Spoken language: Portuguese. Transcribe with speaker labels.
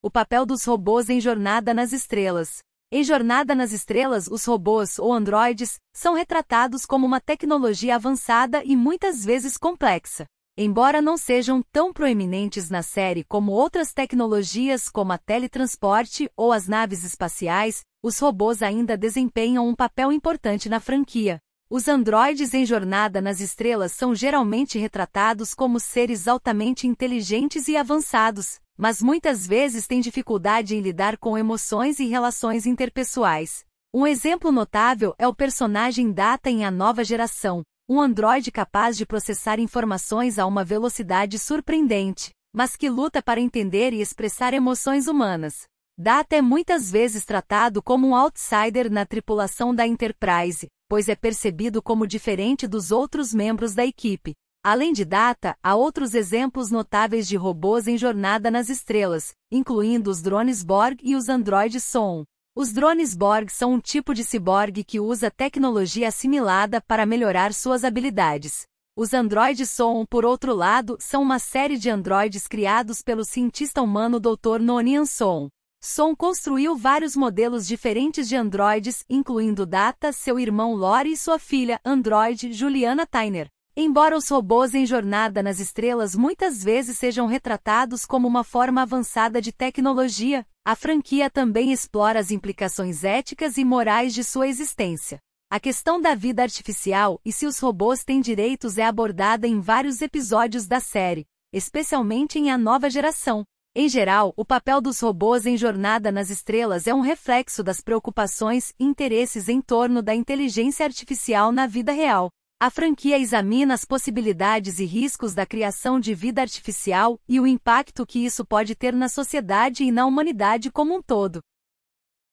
Speaker 1: O papel dos robôs em Jornada nas Estrelas. Em Jornada nas Estrelas, os robôs ou androides são retratados como uma tecnologia avançada e muitas vezes complexa. Embora não sejam tão proeminentes na série como outras tecnologias como a teletransporte ou as naves espaciais, os robôs ainda desempenham um papel importante na franquia. Os androides em Jornada nas Estrelas são geralmente retratados como seres altamente inteligentes e avançados, mas muitas vezes têm dificuldade em lidar com emoções e relações interpessoais. Um exemplo notável é o personagem Data em A Nova Geração, um androide capaz de processar informações a uma velocidade surpreendente, mas que luta para entender e expressar emoções humanas. Data é muitas vezes tratado como um outsider na tripulação da Enterprise, pois é percebido como diferente dos outros membros da equipe, Além de Data, há outros exemplos notáveis de robôs em jornada nas estrelas, incluindo os drones Borg e os androides Son. Os drones Borg são um tipo de ciborgue que usa tecnologia assimilada para melhorar suas habilidades. Os androides Son, por outro lado, são uma série de androides criados pelo cientista humano Dr. Nonian Son. Son construiu vários modelos diferentes de androides, incluindo Data, seu irmão Lore e sua filha, android, Juliana Tyner. Embora os robôs em Jornada nas Estrelas muitas vezes sejam retratados como uma forma avançada de tecnologia, a franquia também explora as implicações éticas e morais de sua existência. A questão da vida artificial e se os robôs têm direitos é abordada em vários episódios da série, especialmente em A Nova Geração. Em geral, o papel dos robôs em Jornada nas Estrelas é um reflexo das preocupações e interesses em torno da inteligência artificial na vida real. A franquia examina as possibilidades e riscos da criação de vida artificial e o impacto que isso pode ter na sociedade e na humanidade como um todo.